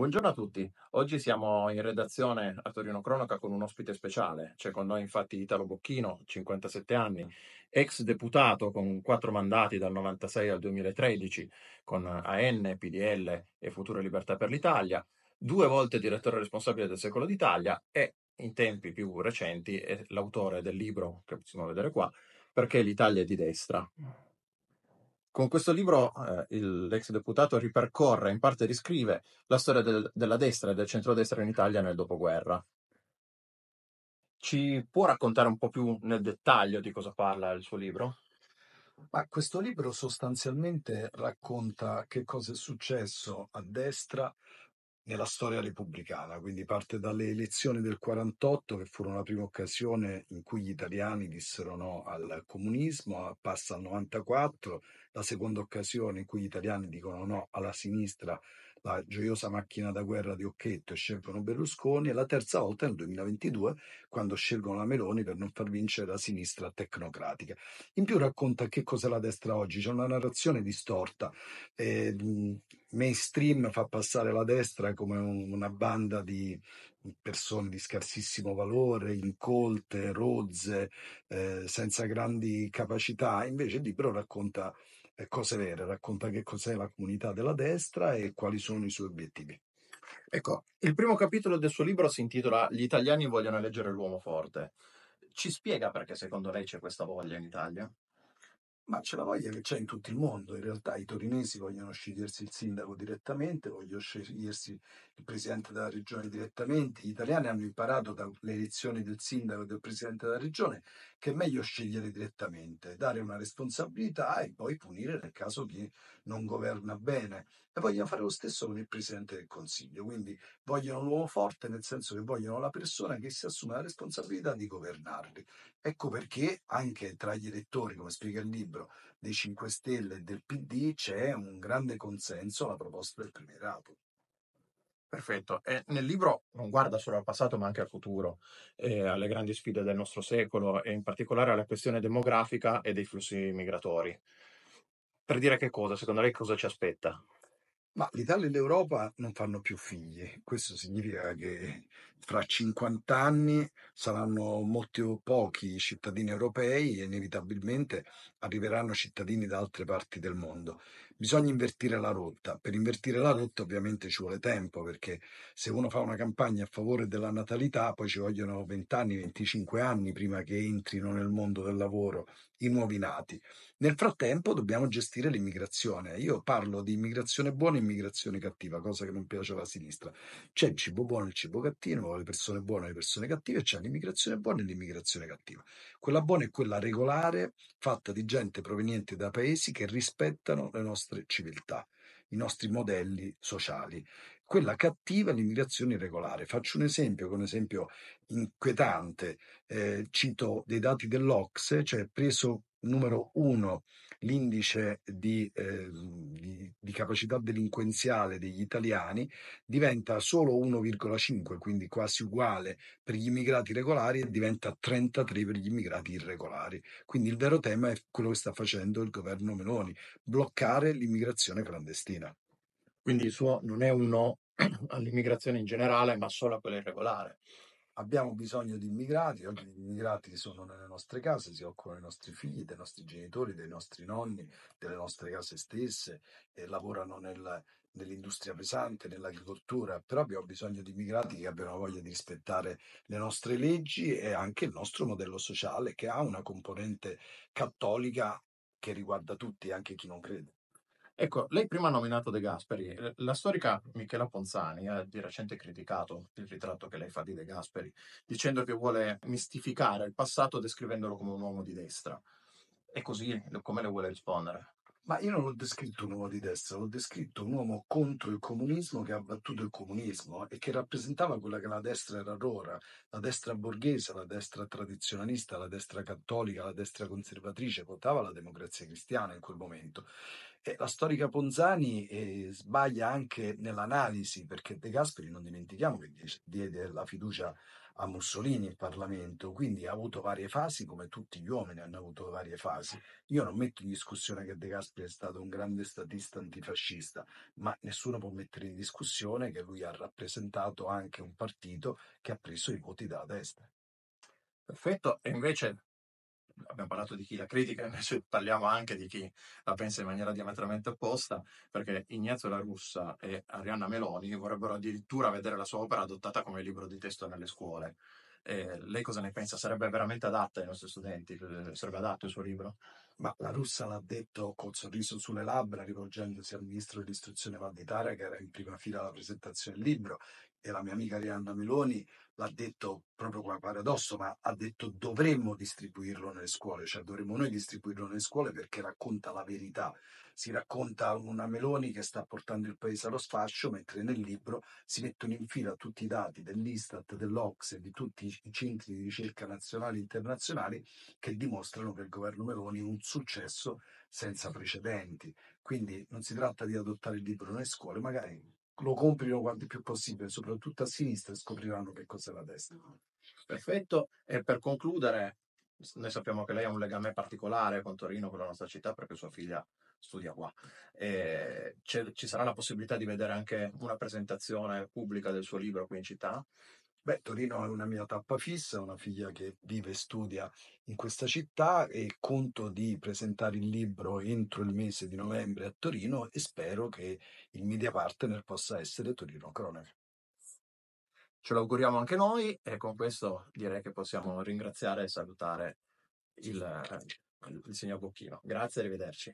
Buongiorno a tutti. Oggi siamo in redazione a Torino Cronaca con un ospite speciale. C'è con noi infatti Italo Bocchino, 57 anni, ex deputato con quattro mandati dal 96 al 2013 con AN, PDL e Future Libertà per l'Italia, due volte direttore responsabile del Secolo d'Italia e in tempi più recenti è l'autore del libro che possiamo vedere qua, Perché l'Italia è di destra, con questo libro eh, il, l'ex deputato ripercorre, in parte riscrive, la storia del, della destra e del centrodestra in Italia nel dopoguerra. Ci può raccontare un po' più nel dettaglio di cosa parla il suo libro? Ma questo libro sostanzialmente racconta che cosa è successo a destra nella storia repubblicana, quindi parte dalle elezioni del 48 che furono la prima occasione in cui gli italiani dissero no al comunismo, passa al 94, la seconda occasione in cui gli italiani dicono no alla sinistra, la gioiosa macchina da guerra di Occhetto e scelgono Berlusconi e la terza volta nel 2022 quando scelgono la Meloni per non far vincere la sinistra tecnocratica. In più racconta che cos'è la destra oggi, c'è una narrazione distorta, eh, mainstream fa passare la destra come un, una banda di persone di scarsissimo valore, incolte, rozze, eh, senza grandi capacità. Invece il libro racconta eh, cose vere, racconta che cos'è la comunità della destra e quali sono i suoi obiettivi. Ecco, il primo capitolo del suo libro si intitola Gli italiani vogliono leggere l'uomo forte. Ci spiega perché secondo lei c'è questa voglia in Italia? ma c'è la voglia che c'è in tutto il mondo. In realtà i torinesi vogliono scegliersi il sindaco direttamente, vogliono scegliersi il presidente della regione direttamente. Gli italiani hanno imparato dalle elezioni del sindaco e del presidente della regione che è meglio scegliere direttamente, dare una responsabilità e poi punire nel caso chi non governa bene e vogliono fare lo stesso con il Presidente del Consiglio. Quindi vogliono un uomo forte nel senso che vogliono la persona che si assume la responsabilità di governarli. Ecco perché anche tra gli elettori, come spiega il libro, dei 5 Stelle e del PD c'è un grande consenso alla proposta del premierato. Perfetto, e nel libro non guarda solo al passato ma anche al futuro, eh, alle grandi sfide del nostro secolo e in particolare alla questione demografica e dei flussi migratori. Per dire che cosa, secondo lei cosa ci aspetta? Ma l'Italia e l'Europa non fanno più figli, questo significa che fra 50 anni saranno molti o pochi cittadini europei e inevitabilmente arriveranno cittadini da altre parti del mondo. Bisogna invertire la rotta. Per invertire la rotta ovviamente ci vuole tempo perché se uno fa una campagna a favore della natalità poi ci vogliono 20 anni, 25 anni prima che entrino nel mondo del lavoro i nuovi nati. Nel frattempo dobbiamo gestire l'immigrazione. Io parlo di immigrazione buona immigrazione cattiva, cosa che non piaceva alla sinistra. C'è il cibo buono e il cibo cattivo, le persone buone e le persone cattive, c'è l'immigrazione buona e l'immigrazione cattiva. Quella buona è quella regolare, fatta di gente proveniente da paesi che rispettano le nostre civiltà, i nostri modelli sociali. Quella cattiva è l'immigrazione irregolare. Faccio un esempio, un esempio inquietante. Eh, cito dei dati dell'Ocse, cioè preso numero uno l'indice di, eh, di, di, capacità delinquenziale degli italiani diventa solo 1,5, quindi quasi uguale per gli immigrati regolari e diventa 33 per gli immigrati irregolari. Quindi il vero tema è quello che sta facendo il governo Meloni, bloccare l'immigrazione clandestina. Quindi il suo non è un no all'immigrazione in generale, ma solo a quella irregolare. Abbiamo bisogno di immigrati, oggi gli immigrati sono nelle nostre case, si occupano dei nostri figli, dei nostri genitori, dei nostri nonni, delle nostre case stesse, e lavorano nel, nell'industria pesante, nell'agricoltura, però abbiamo bisogno di immigrati che abbiano voglia di rispettare le nostre leggi e anche il nostro modello sociale che ha una componente cattolica che riguarda tutti, anche chi non crede. Ecco, lei prima ha nominato De Gasperi. Eh, la storica Michela Ponzani ha di recente criticato il ritratto che lei fa di De Gasperi, dicendo che vuole mistificare il passato descrivendolo come un uomo di destra. E così come le vuole rispondere? Ma io non ho descritto un uomo di destra, l'ho descritto un uomo contro il comunismo che ha battuto il comunismo e che rappresentava quella che la destra era allora, la destra borghese, la destra tradizionalista, la destra cattolica, la destra conservatrice, votava la democrazia cristiana in quel momento. E la storica Ponzani eh, sbaglia anche nell'analisi, perché De Gasperi non dimentichiamo che diede la fiducia a Mussolini in Parlamento, quindi ha avuto varie fasi come tutti gli uomini hanno avuto varie fasi. Io non metto in discussione che De Gasperi è stato un grande statista antifascista, ma nessuno può mettere in discussione che lui ha rappresentato anche un partito che ha preso i voti dalla destra. Perfetto, e invece abbiamo parlato di chi la critica, invece parliamo anche di chi la pensa in maniera diametralmente opposta, perché Ignazio La Russa e Arianna Meloni vorrebbero addirittura vedere la sua opera adottata come libro di testo nelle scuole. E eh, lei cosa ne pensa? Sarebbe veramente adatta ai nostri studenti? Eh, sarebbe adatto il suo libro? Ma la russa l'ha detto col sorriso sulle labbra, rivolgendosi al ministro dell'istruzione Valditara, che era in prima fila alla presentazione del libro, e la mia amica Arianna Meloni l'ha detto proprio come paradosso, ma ha detto dovremmo distribuirlo nelle scuole, cioè dovremmo noi distribuirlo nelle scuole perché racconta la verità. Si racconta una Meloni che sta portando il paese allo sfascio, mentre nel libro si mettono in fila tutti i dati dell'Istat, dell'Ox e di tutti i centri di ricerca nazionali e internazionali che dimostrano che il governo Meloni un successo senza precedenti. Quindi non si tratta di adottare il libro nelle scuole, magari lo comprino quanto più possibile, soprattutto a sinistra, e scopriranno che cos'è la destra. Mm. Perfetto, e per concludere, noi sappiamo che lei ha un legame particolare con Torino, con la nostra città, perché sua figlia studia qua. E ci sarà la possibilità di vedere anche una presentazione pubblica del suo libro qui in città? Beh, Torino è una mia tappa fissa, una figlia che vive e studia in questa città e conto di presentare il libro entro il mese di novembre a Torino e spero che il media partner possa essere Torino Cronaca. Ce l'auguriamo anche noi e con questo direi che possiamo ringraziare e salutare il, il signor Bocchino. Grazie, arrivederci.